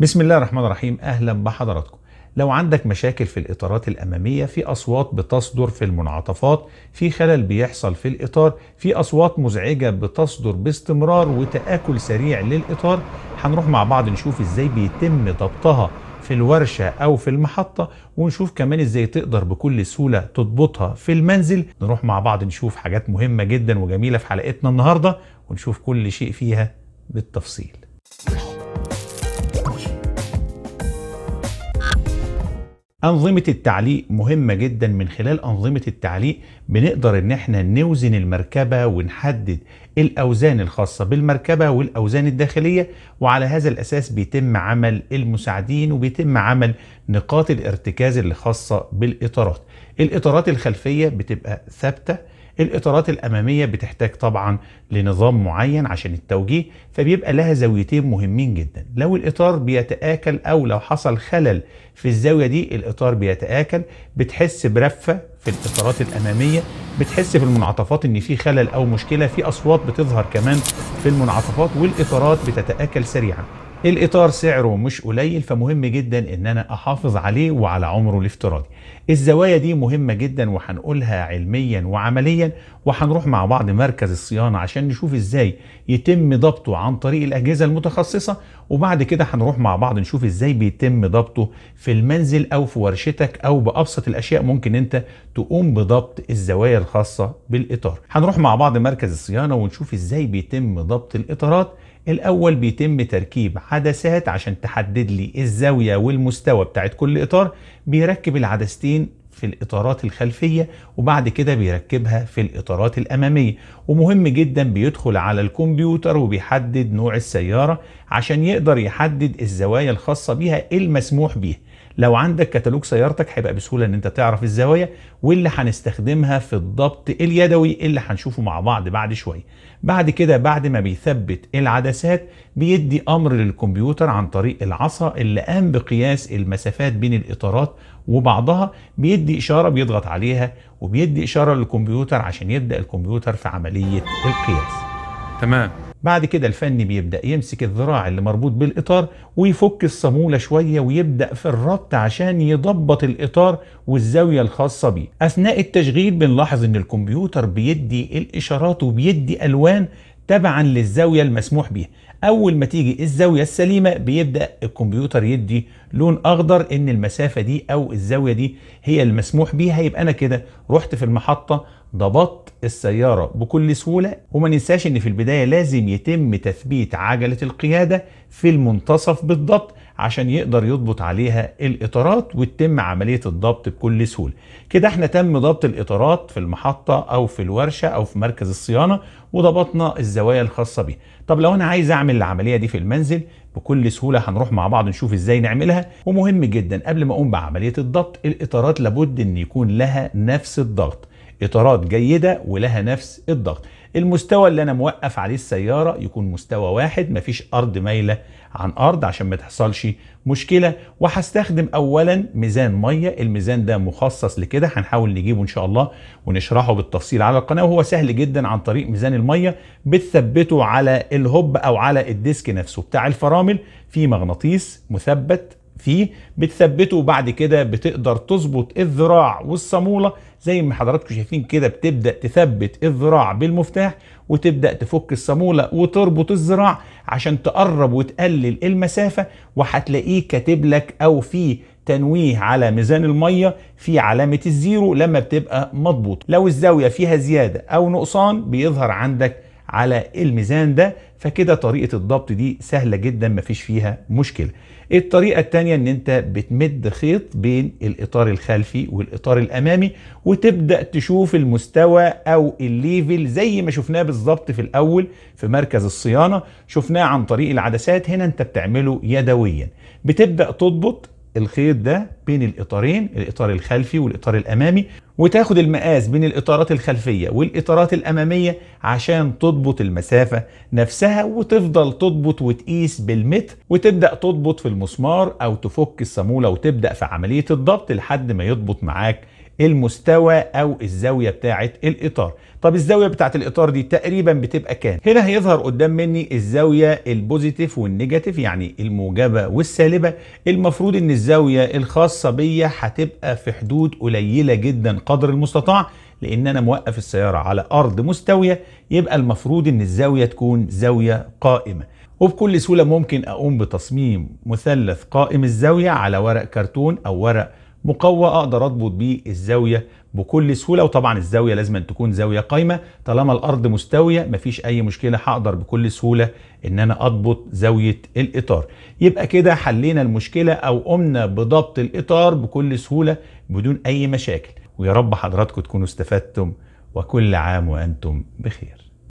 بسم الله الرحمن الرحيم اهلا بحضراتكم لو عندك مشاكل في الاطارات الاماميه في اصوات بتصدر في المنعطفات في خلل بيحصل في الاطار في اصوات مزعجه بتصدر باستمرار وتاكل سريع للاطار هنروح مع بعض نشوف ازاي بيتم ضبطها في الورشة أو في المحطة ونشوف كمان إزاي تقدر بكل سهولة تضبطها في المنزل نروح مع بعض نشوف حاجات مهمة جدا وجميلة في حلقتنا النهاردة ونشوف كل شيء فيها بالتفصيل أنظمة التعليق مهمة جدا من خلال أنظمة التعليق بنقدر إن احنا نوزن المركبة ونحدد الأوزان الخاصة بالمركبة والأوزان الداخلية وعلى هذا الأساس بيتم عمل المساعدين وبيتم عمل نقاط الارتكاز اللي خاصة بالإطارات الإطارات الخلفية بتبقى ثابتة الاطارات الاماميه بتحتاج طبعا لنظام معين عشان التوجيه فبيبقى لها زاويتين مهمين جدا لو الاطار بيتاكل او لو حصل خلل في الزاويه دي الاطار بيتاكل بتحس برفه في الاطارات الاماميه بتحس في المنعطفات ان في خلل او مشكله في اصوات بتظهر كمان في المنعطفات والاطارات بتتاكل سريعا الاطار سعره مش قليل فمهم جدا ان انا احافظ عليه وعلى عمره الافتراضي الزوايا دي مهمه جدا وهنقولها علميا وعمليا وهنروح مع بعض مركز الصيانه عشان نشوف ازاي يتم ضبطه عن طريق الاجهزه المتخصصه وبعد كده هنروح مع بعض نشوف ازاي بيتم ضبطه في المنزل او في ورشتك او بابسط الاشياء ممكن انت تقوم بضبط الزوايا الخاصه بالاطار هنروح مع بعض مركز الصيانه ونشوف ازاي بيتم ضبط الاطارات الأول بيتم تركيب عدسات عشان تحدد لي الزاوية والمستوى بتاعت كل إطار بيركب العدستين في الإطارات الخلفية وبعد كده بيركبها في الإطارات الأمامية ومهم جدا بيدخل على الكمبيوتر وبيحدد نوع السيارة عشان يقدر يحدد الزوايا الخاصة بيها المسموح بيها لو عندك كتالوج سيارتك هيبقى بسهوله ان انت تعرف الزوايا واللي هنستخدمها في الضبط اليدوي اللي هنشوفه مع بعض بعد شويه بعد كده بعد ما بيثبت العدسات بيدي امر للكمبيوتر عن طريق العصا اللي قام بقياس المسافات بين الاطارات وبعضها بيدي اشاره بيضغط عليها وبيدي اشاره للكمبيوتر عشان يبدا الكمبيوتر في عمليه القياس تمام بعد كده الفني بيبدأ يمسك الذراع اللي مربوط بالإطار ويفك الصامولة شوية ويبدأ في الربط عشان يضبط الإطار والزاوية الخاصة بيه أثناء التشغيل بنلاحظ إن الكمبيوتر بيدي الإشارات وبيدي ألوان تبعا للزاوية المسموح بيها أول ما تيجي الزاوية السليمة بيبدأ الكمبيوتر يدي لون أخضر إن المسافة دي أو الزاوية دي هي المسموح بيها يبقى أنا كده رحت في المحطة ضبطت السيارة بكل سهولة وما ننساش ان في البداية لازم يتم تثبيت عجلة القيادة في المنتصف بالضبط عشان يقدر يضبط عليها الاطارات وتتم عملية الضبط بكل سهولة كده احنا تم ضبط الاطارات في المحطة او في الورشة او في مركز الصيانة وضبطنا الزوايا الخاصة بيها طب لو انا عايز اعمل العملية دي في المنزل بكل سهولة هنروح مع بعض نشوف ازاي نعملها ومهم جدا قبل ما اقوم بعملية الضبط الاطارات لابد ان يكون لها نفس الضغط اطارات جيده ولها نفس الضغط المستوى اللي انا موقف عليه السياره يكون مستوى واحد مفيش ارض مايله عن ارض عشان ما تحصلش مشكله وهستخدم اولا ميزان ميه الميزان ده مخصص لكده هنحاول نجيبه ان شاء الله ونشرحه بالتفصيل على القناه وهو سهل جدا عن طريق ميزان الميه بتثبته على الهوب او على الديسك نفسه بتاع الفرامل في مغناطيس مثبت فيه بتثبته وبعد كده بتقدر تظبط الذراع والصامولة زي ما حضراتكم شايفين كده بتبدأ تثبت الذراع بالمفتاح وتبدأ تفك الصامولة وتربط الذراع عشان تقرب وتقلل المسافة وهتلاقيه كاتب لك أو في تنويه على ميزان المية في علامة الزيرو لما بتبقى مضبوط لو الزاوية فيها زيادة أو نقصان بيظهر عندك على الميزان ده فكده طريقة الضبط دي سهلة جدا مفيش فيها مشكلة الطريقة التانية ان انت بتمد خيط بين الاطار الخلفي والاطار الامامي وتبدأ تشوف المستوى او الليفل زي ما شفناه بالظبط في الاول في مركز الصيانة شفناه عن طريق العدسات هنا انت بتعمله يدويا بتبدأ تضبط الخيط ده بين الإطارين الإطار الخلفي والإطار الأمامي وتاخد المقاس بين الإطارات الخلفية والإطارات الأمامية عشان تضبط المسافة نفسها وتفضل تضبط وتقيس بالمتر وتبدأ تضبط في المسمار أو تفك الصامولة وتبدأ في عملية الضبط لحد ما يضبط معاك المستوى او الزاويه بتاعه الاطار طب الزاويه بتاعه الاطار دي تقريبا بتبقى كام هنا هيظهر قدام مني الزاويه البوزيتيف والنيجاتيف يعني الموجبه والسالبه المفروض ان الزاويه الخاصه بيا هتبقى في حدود قليله جدا قدر المستطاع لان انا موقف السياره على ارض مستويه يبقى المفروض ان الزاويه تكون زاويه قائمه وبكل سهوله ممكن اقوم بتصميم مثلث قائم الزاويه على ورق كرتون او ورق مقوى اقدر اضبط بيه الزاويه بكل سهوله وطبعا الزاويه لازم أن تكون زاويه قايمه طالما الارض مستويه مفيش اي مشكله هقدر بكل سهوله ان انا اضبط زاويه الاطار يبقى كده حلينا المشكله او قمنا بضبط الاطار بكل سهوله بدون اي مشاكل ويا رب حضراتكم تكونوا استفدتم وكل عام وانتم بخير